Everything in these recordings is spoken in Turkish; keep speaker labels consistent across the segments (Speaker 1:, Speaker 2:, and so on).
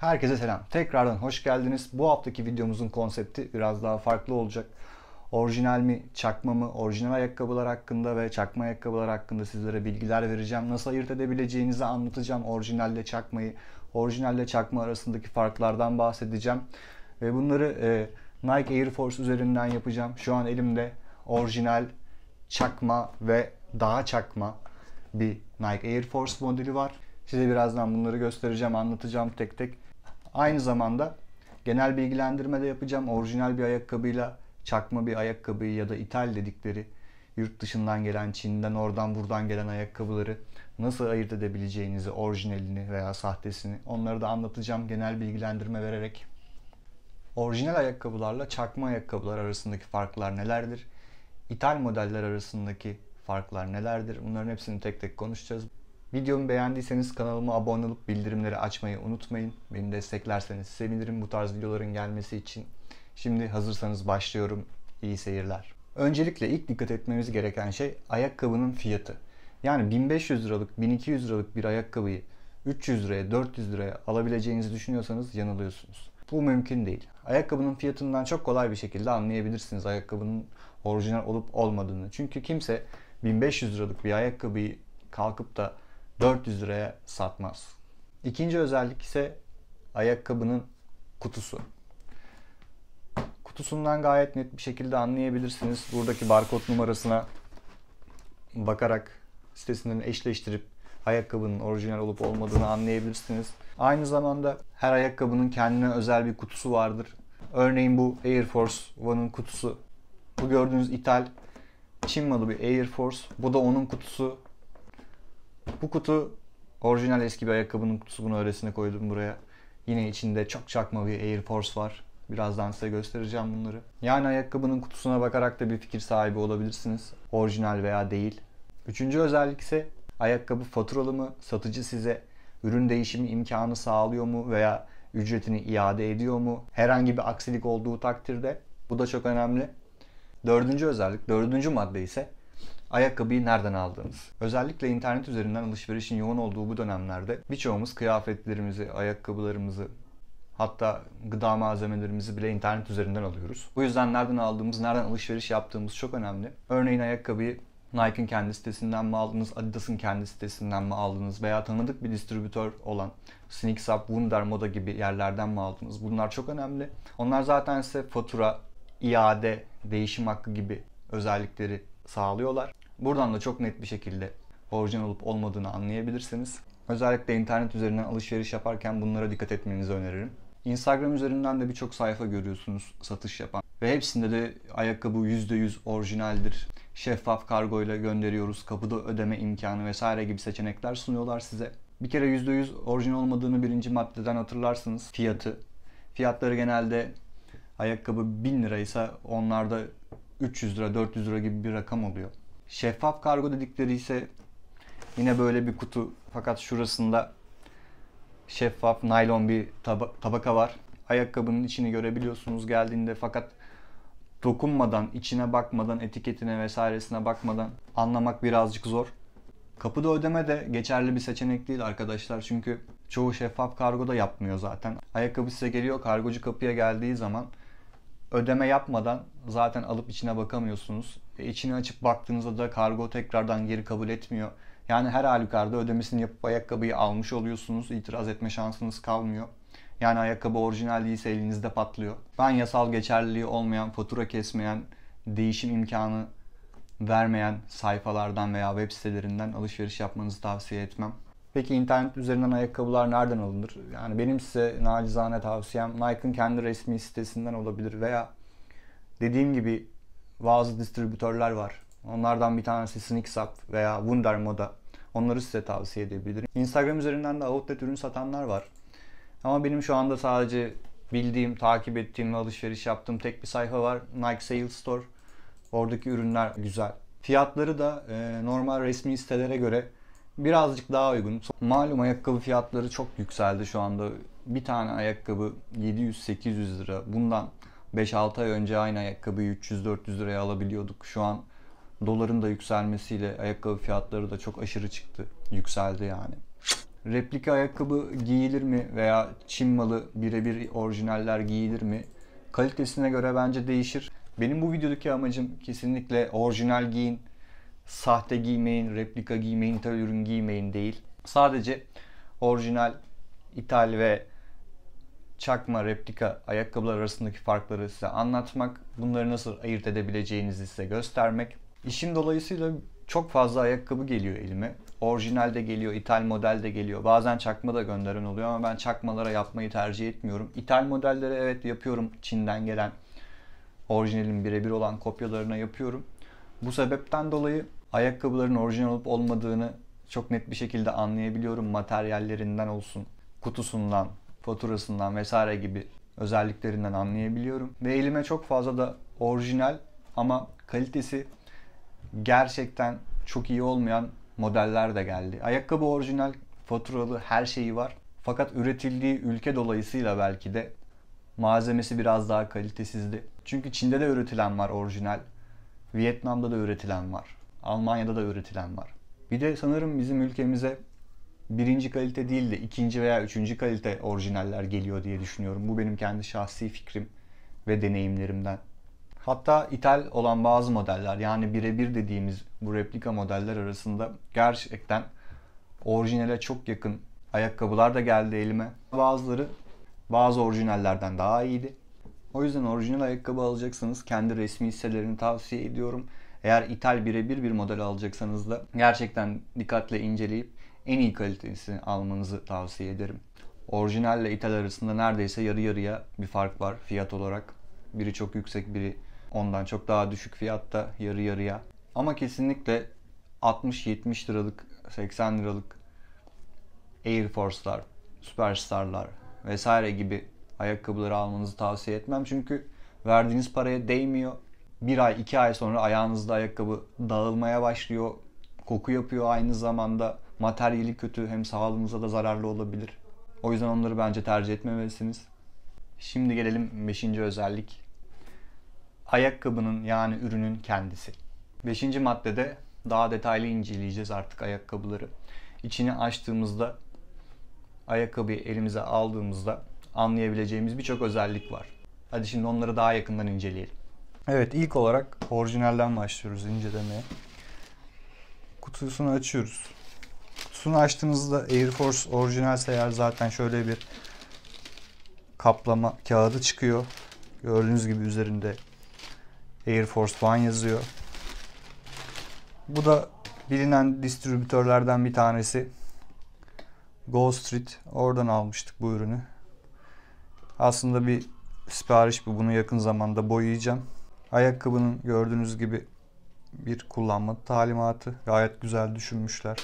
Speaker 1: Herkese selam. Tekrardan hoş geldiniz. Bu haftaki videomuzun konsepti biraz daha farklı olacak. Orijinal mi, çakma mı, orijinal ayakkabılar hakkında ve çakma ayakkabılar hakkında sizlere bilgiler vereceğim. Nasıl ayırt edebileceğinizi anlatacağım. Orijinalle çakmayı, orijinalle çakma arasındaki farklardan bahsedeceğim. Ve bunları e, Nike Air Force üzerinden yapacağım. Şu an elimde orijinal, çakma ve daha çakma bir Nike Air Force modeli var. Size birazdan bunları göstereceğim, anlatacağım tek tek. Aynı zamanda genel bilgilendirme de yapacağım. Orijinal bir ayakkabıyla çakma bir ayakkabıyı ya da ithal dedikleri yurt dışından gelen, Çin'den oradan buradan gelen ayakkabıları nasıl ayırt edebileceğinizi, orijinalini veya sahtesini onları da anlatacağım genel bilgilendirme vererek. Orijinal ayakkabılarla çakma ayakkabılar arasındaki farklar nelerdir? İthal modeller arasındaki farklar nelerdir? Bunların hepsini tek tek konuşacağız. Videomu beğendiyseniz kanalıma abone olup bildirimleri açmayı unutmayın. Beni desteklerseniz sevinirim bu tarz videoların gelmesi için. Şimdi hazırsanız başlıyorum. İyi seyirler. Öncelikle ilk dikkat etmemiz gereken şey ayakkabının fiyatı. Yani 1500 liralık, 1200 liralık bir ayakkabıyı 300 liraya, 400 liraya alabileceğinizi düşünüyorsanız yanılıyorsunuz. Bu mümkün değil. Ayakkabının fiyatından çok kolay bir şekilde anlayabilirsiniz ayakkabının orijinal olup olmadığını. Çünkü kimse 1500 liralık bir ayakkabıyı kalkıp da 400 liraya satmaz. İkinci özellik ise ayakkabının kutusu. Kutusundan gayet net bir şekilde anlayabilirsiniz. Buradaki barkod numarasına bakarak sitesinden eşleştirip ayakkabının orijinal olup olmadığını anlayabilirsiniz. Aynı zamanda her ayakkabının kendine özel bir kutusu vardır. Örneğin bu Air Force One'ın kutusu. Bu gördüğünüz ithal Çin malı bir Air Force. Bu da onun kutusu. Bu kutu orijinal eski bir ayakkabının kutusu. Bunu öylesine koydum buraya. Yine içinde çok çakma bir Air Force var. Birazdan size göstereceğim bunları. Yani ayakkabının kutusuna bakarak da bir fikir sahibi olabilirsiniz. Orijinal veya değil. Üçüncü özellik ise ayakkabı faturalı mı? Satıcı size ürün değişimi imkanı sağlıyor mu veya ücretini iade ediyor mu? Herhangi bir aksilik olduğu takdirde bu da çok önemli. Dördüncü özellik, dördüncü madde ise ayakkabıyı nereden aldınız? Özellikle internet üzerinden alışverişin yoğun olduğu bu dönemlerde birçoğumuz kıyafetlerimizi, ayakkabılarımızı, Hatta gıda malzemelerimizi bile internet üzerinden alıyoruz. Bu yüzden nereden aldığımız, nereden alışveriş yaptığımız çok önemli. Örneğin ayakkabıyı Nike'ın kendi sitesinden mi aldınız, Adidas'ın kendi sitesinden mi aldınız veya tanıdık bir distribütör olan Sneaks Up, Wunder Moda gibi yerlerden mi aldınız? Bunlar çok önemli. Onlar zaten size fatura, iade, değişim hakkı gibi özellikleri sağlıyorlar. Buradan da çok net bir şekilde orijinal olup olmadığını anlayabilirsiniz. Özellikle internet üzerinden alışveriş yaparken bunlara dikkat etmenizi öneririm. Instagram üzerinden de birçok sayfa görüyorsunuz satış yapan ve hepsinde de ayakkabı %100 orijinaldir. Şeffaf kargo ile gönderiyoruz, kapıda ödeme imkanı vesaire gibi seçenekler sunuyorlar size. Bir kere %100 orijinal olmadığını birinci maddeden hatırlarsınız. Fiyatı. Fiyatları genelde ayakkabı 1000 liraysa onlarda 300 lira, 400 lira gibi bir rakam oluyor. Şeffaf kargo dedikleri ise yine böyle bir kutu fakat şurasında şeffaf naylon bir tabaka var. Ayakkabının içini görebiliyorsunuz geldiğinde fakat dokunmadan, içine bakmadan, etiketine vesairesine bakmadan anlamak birazcık zor. Kapıda ödeme de geçerli bir seçenek değil arkadaşlar. Çünkü çoğu şeffaf kargo da yapmıyor zaten. Ayakkabı size geliyor, kargocu kapıya geldiği zaman ödeme yapmadan zaten alıp içine bakamıyorsunuz. E, içini açıp baktığınızda da kargo tekrardan geri kabul etmiyor. Yani her halükarda ödemesini yapıp ayakkabıyı almış oluyorsunuz. İtiraz etme şansınız kalmıyor. Yani ayakkabı orijinal değilse elinizde patlıyor. Ben yasal geçerliliği olmayan, fatura kesmeyen, değişim imkanı vermeyen sayfalardan veya web sitelerinden alışveriş yapmanızı tavsiye etmem. Peki internet üzerinden ayakkabılar nereden alınır? Yani benim size nacizane tavsiyem Nike'ın kendi resmi sitesinden olabilir veya dediğim gibi bazı distribütörler var. Onlardan bir tanesi Sneaksap veya Wunder Moda. Onları size tavsiye edebilirim. Instagram üzerinden de outlet ürün satanlar var. Ama benim şu anda sadece bildiğim, takip ettiğim ve alışveriş yaptığım tek bir sayfa var. Nike Sales Store. Oradaki ürünler güzel. Fiyatları da e, normal resmi sitelere göre birazcık daha uygun. Malum ayakkabı fiyatları çok yükseldi şu anda. Bir tane ayakkabı 700-800 lira. Bundan 5-6 ay önce aynı ayakkabıyı 300-400 liraya alabiliyorduk. Şu an doların da yükselmesiyle ayakkabı fiyatları da çok aşırı çıktı. Yükseldi yani. Replika ayakkabı giyilir mi veya Çin malı birebir orijinaller giyilir mi? Kalitesine göre bence değişir. Benim bu videodaki amacım kesinlikle orijinal giyin, sahte giymeyin, replika giymeyin, ithal ürün giymeyin değil. Sadece orijinal, ithal ve çakma replika ayakkabılar arasındaki farkları size anlatmak, bunları nasıl ayırt edebileceğinizi size göstermek. İşin dolayısıyla çok fazla ayakkabı geliyor elime. Orijinal de geliyor, ithal model de geliyor. Bazen çakma da gönderen oluyor ama ben çakmalara yapmayı tercih etmiyorum. İthal modelleri evet yapıyorum. Çin'den gelen orijinalin birebir olan kopyalarına yapıyorum. Bu sebepten dolayı Ayakkabıların orijinal olup olmadığını çok net bir şekilde anlayabiliyorum. Materyallerinden olsun, kutusundan, faturasından vesaire gibi özelliklerinden anlayabiliyorum. Ve elime çok fazla da orijinal ama kalitesi gerçekten çok iyi olmayan modeller de geldi. Ayakkabı orijinal, faturalı her şeyi var. Fakat üretildiği ülke dolayısıyla belki de malzemesi biraz daha kalitesizdi. Çünkü Çin'de de üretilen var orijinal. Vietnam'da da üretilen var. Almanya'da da üretilen var. Bir de sanırım bizim ülkemize birinci kalite değil de ikinci veya üçüncü kalite orijinaller geliyor diye düşünüyorum. Bu benim kendi şahsi fikrim ve deneyimlerimden. Hatta ithal olan bazı modeller yani birebir dediğimiz bu replika modeller arasında gerçekten orijinale çok yakın ayakkabılar da geldi elime. Bazıları bazı orijinallerden daha iyiydi. O yüzden orijinal ayakkabı alacaksanız kendi resmi hisselerini tavsiye ediyorum. Eğer ithal birebir bir model alacaksanız da gerçekten dikkatle inceleyip en iyi kalitesini almanızı tavsiye ederim. Orijinalle ithal arasında neredeyse yarı yarıya bir fark var fiyat olarak. Biri çok yüksek, biri ondan çok daha düşük fiyatta yarı yarıya. Ama kesinlikle 60-70 liralık, 80 liralık Air Force'lar, Superstar'lar vesaire gibi ayakkabıları almanızı tavsiye etmem. Çünkü verdiğiniz paraya değmiyor bir ay iki ay sonra ayağınızda ayakkabı dağılmaya başlıyor. Koku yapıyor aynı zamanda. Materyali kötü hem sağlığınıza da zararlı olabilir. O yüzden onları bence tercih etmemelisiniz. Şimdi gelelim 5. özellik. Ayakkabının yani ürünün kendisi. 5. maddede daha detaylı inceleyeceğiz artık ayakkabıları. İçini açtığımızda ayakkabıyı elimize aldığımızda anlayabileceğimiz birçok özellik var. Hadi şimdi onları daha yakından inceleyelim. Evet ilk olarak orijinalden başlıyoruz incelemeye. Kutusunu açıyoruz. Kutusunu açtığınızda Air Force orijinalse eğer zaten şöyle bir kaplama kağıdı çıkıyor. Gördüğünüz gibi üzerinde Air Force One yazıyor. Bu da bilinen distribütörlerden bir tanesi. Go Street. Oradan almıştık bu ürünü. Aslında bir sipariş bu. Bunu yakın zamanda boyayacağım. Ayakkabının gördüğünüz gibi bir kullanma talimatı. Gayet güzel düşünmüşler.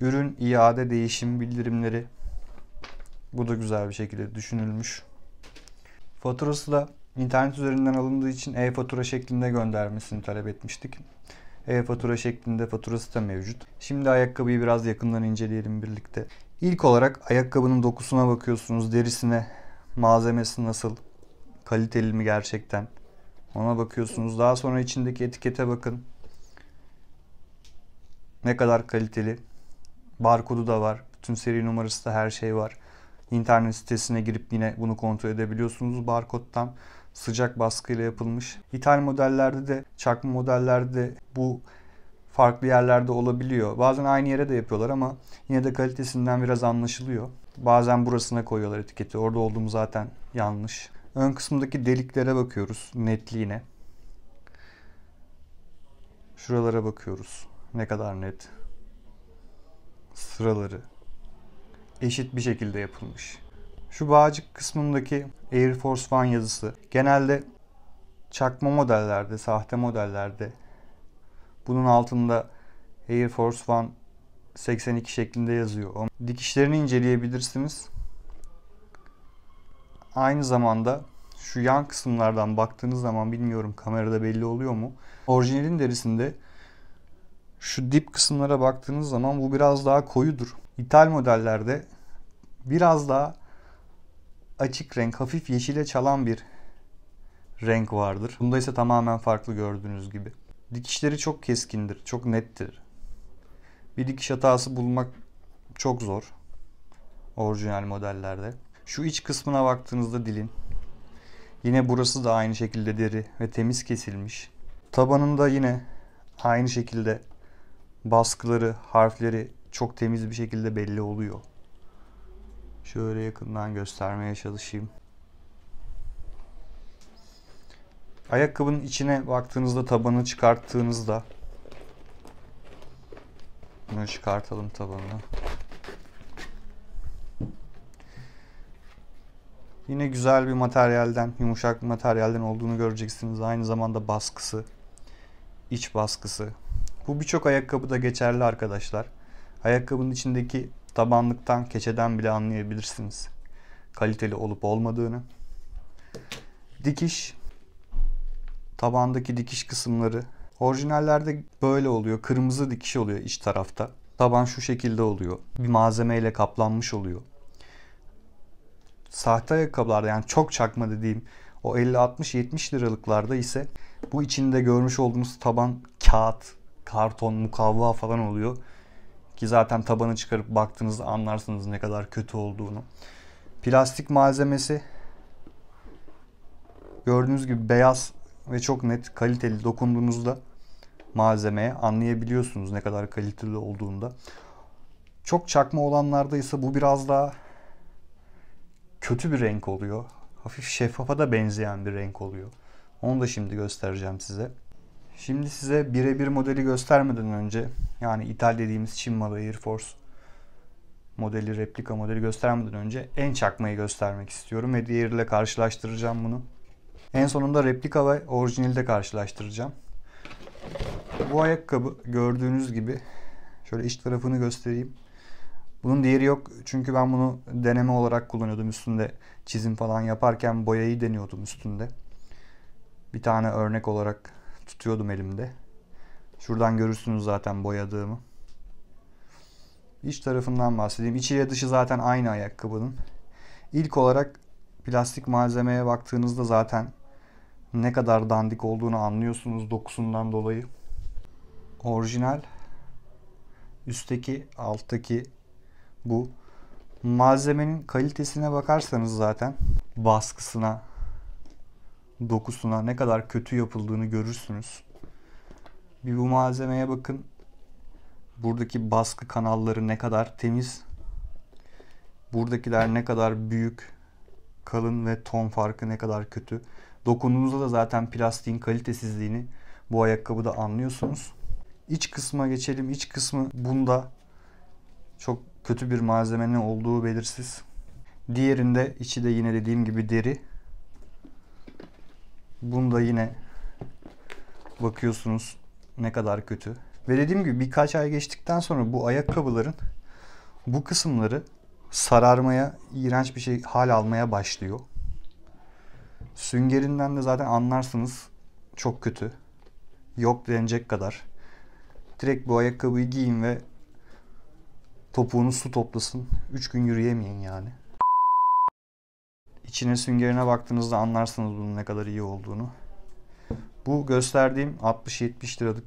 Speaker 1: Ürün iade değişim bildirimleri. Bu da güzel bir şekilde düşünülmüş. Faturası da internet üzerinden alındığı için e-fatura şeklinde göndermesini talep etmiştik. E-fatura şeklinde faturası da mevcut. Şimdi ayakkabıyı biraz yakından inceleyelim birlikte. İlk olarak ayakkabının dokusuna bakıyorsunuz. Derisine, malzemesi nasıl, Kaliteli mi gerçekten? Ona bakıyorsunuz. Daha sonra içindeki etikete bakın. Ne kadar kaliteli. Barkodu da var. Bütün seri numarası da her şey var. İnternet sitesine girip yine bunu kontrol edebiliyorsunuz barkodtan. Sıcak baskıyla yapılmış. İthal modellerde de çakma modellerde de bu farklı yerlerde olabiliyor. Bazen aynı yere de yapıyorlar ama yine de kalitesinden biraz anlaşılıyor. Bazen burasına koyuyorlar etiketi. Orada olduğum zaten yanlış. Ön kısmındaki deliklere bakıyoruz. Netliğine. Şuralara bakıyoruz. Ne kadar net. Sıraları. Eşit bir şekilde yapılmış. Şu bağcık kısmındaki Air Force One yazısı. Genelde çakma modellerde, sahte modellerde bunun altında Air Force One 82 şeklinde yazıyor. dikişlerini inceleyebilirsiniz. Aynı zamanda şu yan kısımlardan baktığınız zaman bilmiyorum kamerada belli oluyor mu? Orijinalin derisinde şu dip kısımlara baktığınız zaman bu biraz daha koyudur. İthal modellerde biraz daha açık renk, hafif yeşile çalan bir renk vardır. Bunda ise tamamen farklı gördüğünüz gibi. Dikişleri çok keskindir, çok nettir. Bir dikiş hatası bulmak çok zor orijinal modellerde. Şu iç kısmına baktığınızda dilin yine burası da aynı şekilde deri ve temiz kesilmiş. Tabanında yine aynı şekilde baskıları, harfleri çok temiz bir şekilde belli oluyor. Şöyle yakından göstermeye çalışayım. Ayakkabının içine baktığınızda tabanı çıkarttığınızda bunu çıkartalım tabanını. Yine güzel bir materyalden, yumuşak bir materyalden olduğunu göreceksiniz. Aynı zamanda baskısı, iç baskısı. Bu birçok ayakkabıda geçerli arkadaşlar. Ayakkabının içindeki tabanlıktan, keçeden bile anlayabilirsiniz. Kaliteli olup olmadığını. Dikiş, tabandaki dikiş kısımları. Orijinallerde böyle oluyor. Kırmızı dikiş oluyor iç tarafta. Taban şu şekilde oluyor. Bir malzemeyle kaplanmış oluyor sahte ayakkabılarda yani çok çakma dediğim o 50-60-70 liralıklarda ise bu içinde görmüş olduğunuz taban kağıt, karton, mukavva falan oluyor. Ki zaten tabanı çıkarıp baktığınızda anlarsınız ne kadar kötü olduğunu. Plastik malzemesi gördüğünüz gibi beyaz ve çok net kaliteli dokunduğunuzda malzemeye anlayabiliyorsunuz ne kadar kaliteli olduğunda. Çok çakma olanlarda ise bu biraz daha kötü bir renk oluyor. Hafif şeffafa da benzeyen bir renk oluyor. Onu da şimdi göstereceğim size. Şimdi size birebir modeli göstermeden önce yani ithal dediğimiz Çin malı Air Force modeli, replika modeli göstermeden önce en çakmayı göstermek istiyorum ve diğeriyle karşılaştıracağım bunu. En sonunda replika ve orijinali de karşılaştıracağım. Bu ayakkabı gördüğünüz gibi şöyle iç tarafını göstereyim. Bunun diğeri yok çünkü ben bunu deneme olarak kullanıyordum üstünde çizim falan yaparken boyayı deniyordum üstünde. Bir tane örnek olarak tutuyordum elimde. Şuradan görürsünüz zaten boyadığımı. İç tarafından bahsedeyim. İçi ile dışı zaten aynı ayakkabının. İlk olarak plastik malzemeye baktığınızda zaten ne kadar dandik olduğunu anlıyorsunuz dokusundan dolayı. Orijinal üstteki alttaki bu. Malzemenin kalitesine bakarsanız zaten baskısına, dokusuna ne kadar kötü yapıldığını görürsünüz. Bir bu malzemeye bakın. Buradaki baskı kanalları ne kadar temiz. Buradakiler ne kadar büyük, kalın ve ton farkı ne kadar kötü. Dokunduğunuzda da zaten plastiğin kalitesizliğini bu ayakkabıda anlıyorsunuz. İç kısma geçelim. İç kısmı bunda çok kötü bir malzemenin olduğu belirsiz. Diğerinde içi de yine dediğim gibi deri. Bunda yine bakıyorsunuz ne kadar kötü. Ve dediğim gibi birkaç ay geçtikten sonra bu ayakkabıların bu kısımları sararmaya, iğrenç bir şey hal almaya başlıyor. Süngerinden de zaten anlarsınız çok kötü. Yok denecek kadar. Direkt bu ayakkabıyı giyin ve Topuğunuz su toplasın. 3 gün yürüyemeyin yani. İçine süngerine baktığınızda anlarsınız bunun ne kadar iyi olduğunu. Bu gösterdiğim 60-70 liralık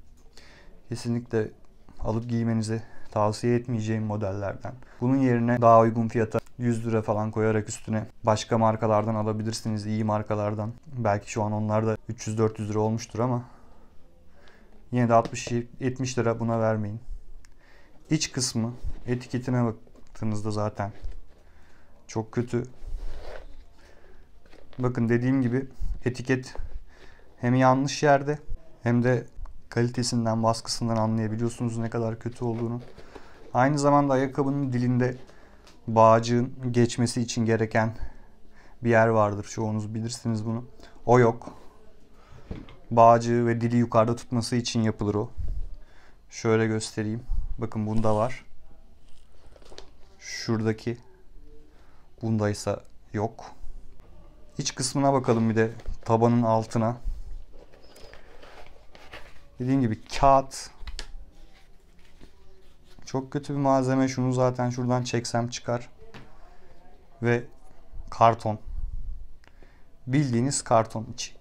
Speaker 1: kesinlikle alıp giymenizi tavsiye etmeyeceğim modellerden. Bunun yerine daha uygun fiyata 100 lira falan koyarak üstüne başka markalardan alabilirsiniz iyi markalardan. Belki şu an onlar da 300-400 lira olmuştur ama yine de 60 70 lira buna vermeyin. İç kısmı etiketine baktığınızda zaten çok kötü. Bakın dediğim gibi etiket hem yanlış yerde hem de kalitesinden, baskısından anlayabiliyorsunuz ne kadar kötü olduğunu. Aynı zamanda ayakkabının dilinde bağcığın geçmesi için gereken bir yer vardır. Çoğunuz bilirsiniz bunu. O yok. Bağcığı ve dili yukarıda tutması için yapılır o. Şöyle göstereyim. Bakın bunda var. Şuradaki bundaysa yok. İç kısmına bakalım bir de tabanın altına. Dediğim gibi kağıt çok kötü bir malzeme. Şunu zaten şuradan çeksem çıkar. Ve karton. Bildiğiniz karton içi.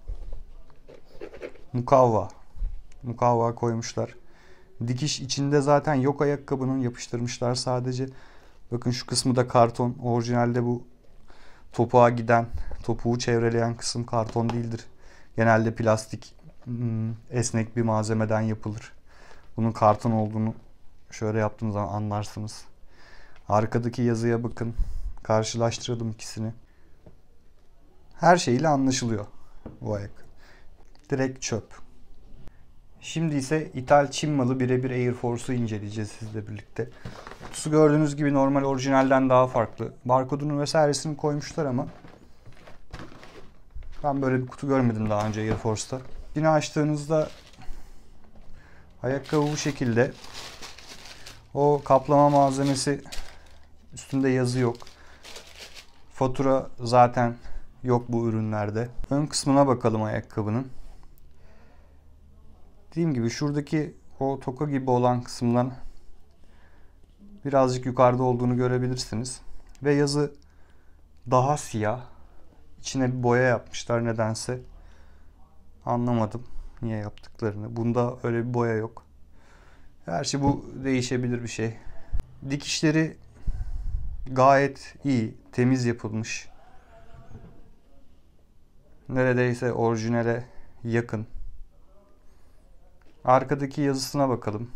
Speaker 1: Mukavva. Mukavva koymuşlar. Dikiş içinde zaten yok ayakkabının yapıştırmışlar sadece. Bakın şu kısmı da karton. Orijinalde bu topuğa giden, topuğu çevreleyen kısım karton değildir. Genelde plastik hmm, esnek bir malzemeden yapılır. Bunun karton olduğunu şöyle yaptığınız zaman anlarsınız. Arkadaki yazıya bakın. Karşılaştıralım ikisini. Her şeyle anlaşılıyor bu ayak. Direkt çöp. Şimdi ise ithal Çin malı birebir Air Force'u inceleyeceğiz sizle birlikte. Kutusu gördüğünüz gibi normal orijinalden daha farklı. Barkodunu vesairesini koymuşlar ama ben böyle bir kutu görmedim daha önce Air Force'ta. Yine açtığınızda ayakkabı bu şekilde. O kaplama malzemesi üstünde yazı yok. Fatura zaten yok bu ürünlerde. Ön kısmına bakalım ayakkabının. Dediğim gibi şuradaki o toka gibi olan kısımdan birazcık yukarıda olduğunu görebilirsiniz. Ve yazı daha siyah. İçine bir boya yapmışlar nedense. Anlamadım niye yaptıklarını. Bunda öyle bir boya yok. Her şey bu değişebilir bir şey. Dikişleri gayet iyi, temiz yapılmış. Neredeyse orijinale yakın. Arkadaki yazısına bakalım.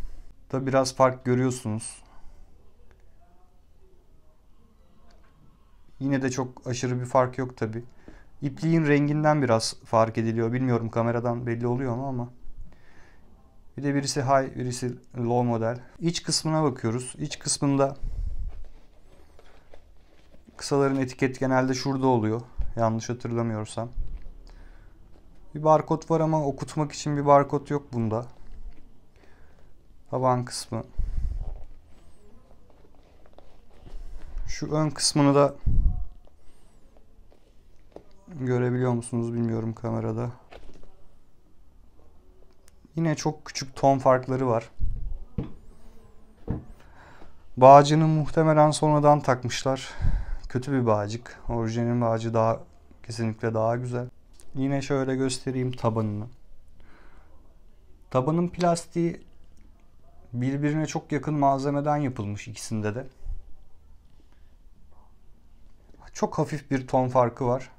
Speaker 1: Da biraz fark görüyorsunuz. Yine de çok aşırı bir fark yok tabi. İpliğin renginden biraz fark ediliyor. Bilmiyorum kameradan belli oluyor mu ama. Bir de birisi high, birisi low model. İç kısmına bakıyoruz. İç kısmında kısaların etiket genelde şurada oluyor. Yanlış hatırlamıyorsam. Bir barkod var ama okutmak için bir barkod yok bunda. Havan kısmı. Şu ön kısmını da görebiliyor musunuz bilmiyorum kamerada. Yine çok küçük ton farkları var. Bağcını muhtemelen sonradan takmışlar. Kötü bir bağcık. Orijinin bağcı daha kesinlikle daha güzel. Yine şöyle göstereyim tabanını. Tabanın plastiği Birbirine çok yakın malzemeden yapılmış ikisinde de. Çok hafif bir ton farkı var.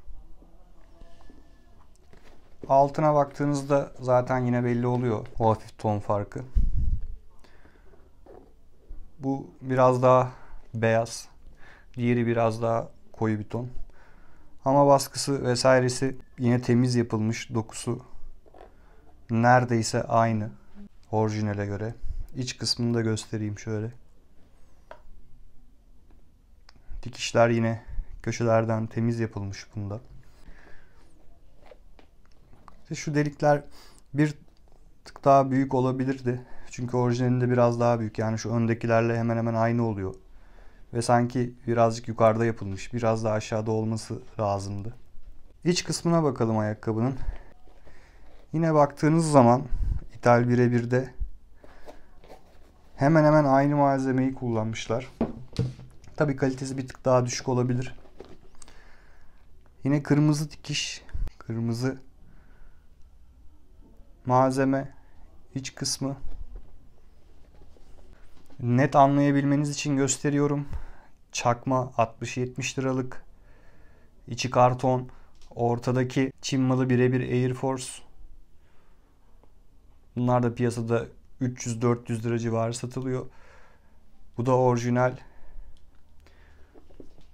Speaker 1: Altına baktığınızda zaten yine belli oluyor o hafif ton farkı. Bu biraz daha beyaz. Diğeri biraz daha koyu bir ton. Ama baskısı vesairesi yine temiz yapılmış. Dokusu neredeyse aynı orijinale göre iç kısmını da göstereyim şöyle. Dikişler yine köşelerden temiz yapılmış bunda. İşte şu delikler bir tık daha büyük olabilirdi. Çünkü orijinalinde biraz daha büyük. Yani şu öndekilerle hemen hemen aynı oluyor. Ve sanki birazcık yukarıda yapılmış. Biraz daha aşağıda olması lazımdı. İç kısmına bakalım ayakkabının. Yine baktığınız zaman ithal de. Hemen hemen aynı malzemeyi kullanmışlar. Tabi kalitesi bir tık daha düşük olabilir. Yine kırmızı dikiş, kırmızı malzeme, iç kısmı. Net anlayabilmeniz için gösteriyorum. Çakma 60-70 liralık. İçi karton. Ortadaki Çin malı birebir Air Force. Bunlar da piyasada 300-400 lira civarı satılıyor. Bu da orijinal.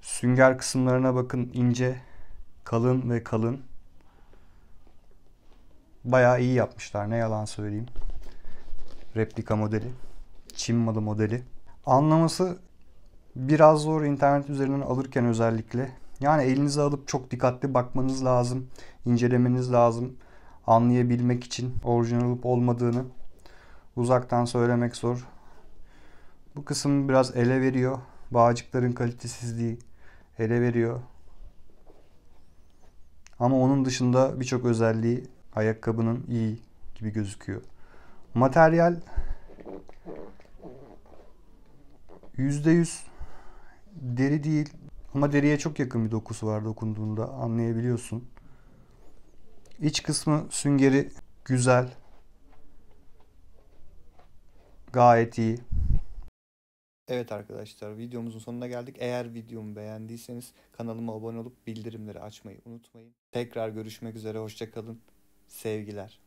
Speaker 1: Sünger kısımlarına bakın ince, kalın ve kalın. Bayağı iyi yapmışlar ne yalan söyleyeyim. Replika modeli. Çin malı modeli. Anlaması biraz zor internet üzerinden alırken özellikle. Yani elinize alıp çok dikkatli bakmanız lazım. incelemeniz lazım. Anlayabilmek için orijinal olup olmadığını. Uzaktan söylemek zor. Bu kısım biraz ele veriyor. Bağcıkların kalitesizliği ele veriyor. Ama onun dışında birçok özelliği ayakkabının iyi gibi gözüküyor. Materyal %100 deri değil ama deriye çok yakın bir dokusu var dokunduğunda anlayabiliyorsun. İç kısmı süngeri güzel gayet iyi. Evet arkadaşlar videomuzun sonuna geldik. Eğer videomu beğendiyseniz kanalıma abone olup bildirimleri açmayı unutmayın. Tekrar görüşmek üzere hoşçakalın. Sevgiler.